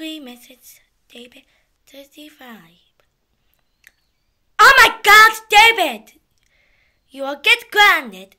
Three messages, David 35. Oh my god, David! You will get grounded.